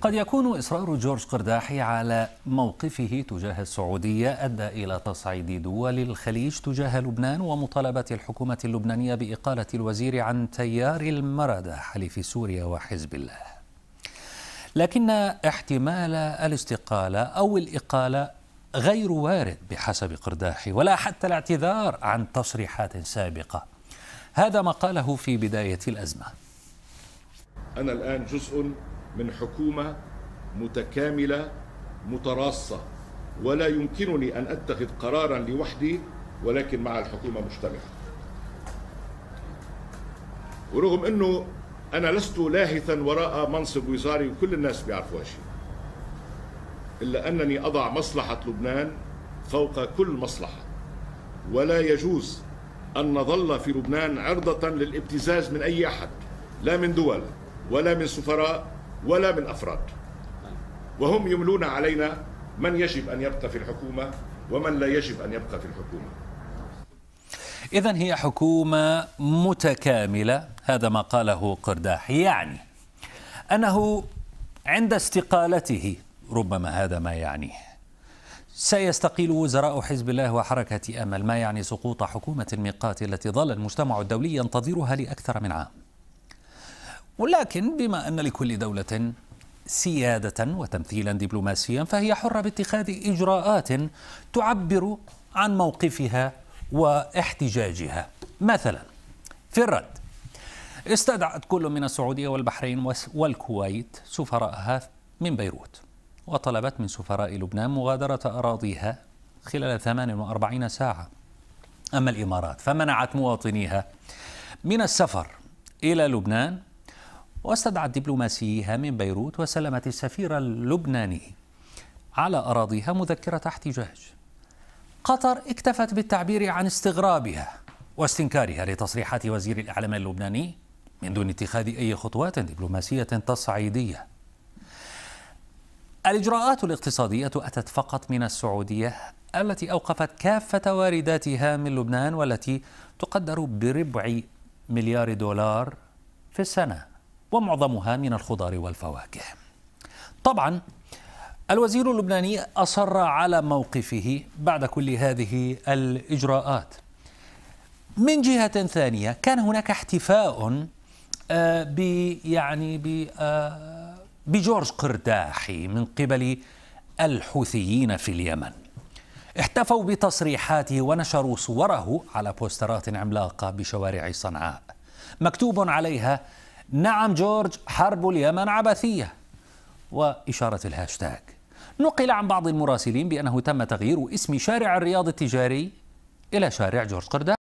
قد يكون إصرار جورج قرداحي على موقفه تجاه السعودية أدى إلى تصعيد دول الخليج تجاه لبنان ومطالبة الحكومة اللبنانية بإقالة الوزير عن تيار المردة حليف سوريا وحزب الله لكن احتمال الاستقالة أو الإقالة غير وارد بحسب قرداحي ولا حتى الاعتذار عن تصريحات سابقة هذا ما قاله في بداية الأزمة أنا الآن جزء من حكومة متكاملة متراصة ولا يمكنني أن أتخذ قرارا لوحدي ولكن مع الحكومة مجتمعة ورغم أنه أنا لست لاهثا وراء منصب وزاري وكل الناس بيعرفوا هالشيء إلا أنني أضع مصلحة لبنان فوق كل مصلحة ولا يجوز أن نظل في لبنان عرضة للابتزاز من أي أحد لا من دول ولا من سفراء ولا من أفراد وهم يملون علينا من يجب أن يبقى في الحكومة ومن لا يجب أن يبقى في الحكومة إذا هي حكومة متكاملة هذا ما قاله قرداح يعني أنه عند استقالته ربما هذا ما يعنيه سيستقيل وزراء حزب الله وحركة أمل ما يعني سقوط حكومة الميقات التي ظل المجتمع الدولي ينتظرها لأكثر من عام ولكن بما أن لكل دولة سيادة وتمثيلا دبلوماسيا فهي حرة باتخاذ إجراءات تعبر عن موقفها واحتجاجها مثلا في الرد استدعت كل من السعودية والبحرين والكويت سفراءها من بيروت وطلبت من سفراء لبنان مغادرة أراضيها خلال 48 ساعة أما الإمارات فمنعت مواطنيها من السفر إلى لبنان واستدعى الدبلوماسي من بيروت وسلمت السفير اللبناني على أراضيها مذكرة احتجاج قطر اكتفت بالتعبير عن استغرابها واستنكارها لتصريحات وزير الإعلام اللبناني من دون اتخاذ أي خطوات دبلوماسية تصعيدية الإجراءات الاقتصادية أتت فقط من السعودية التي أوقفت كافة وارداتها من لبنان والتي تقدر بربع مليار دولار في السنة ومعظمها من الخضار والفواكه طبعا الوزير اللبناني أصر على موقفه بعد كل هذه الإجراءات من جهة ثانية كان هناك احتفاء آه، ب يعني ب آه، بجورج قرداحي من قبل الحوثيين في اليمن احتفوا بتصريحاته ونشروا صوره على بوسترات عملاقة بشوارع صنعاء مكتوب عليها نعم جورج حرب اليمن عبثية وإشارة الهاشتاج نقل عن بعض المراسلين بأنه تم تغيير اسم شارع الرياض التجاري إلى شارع جورج قردان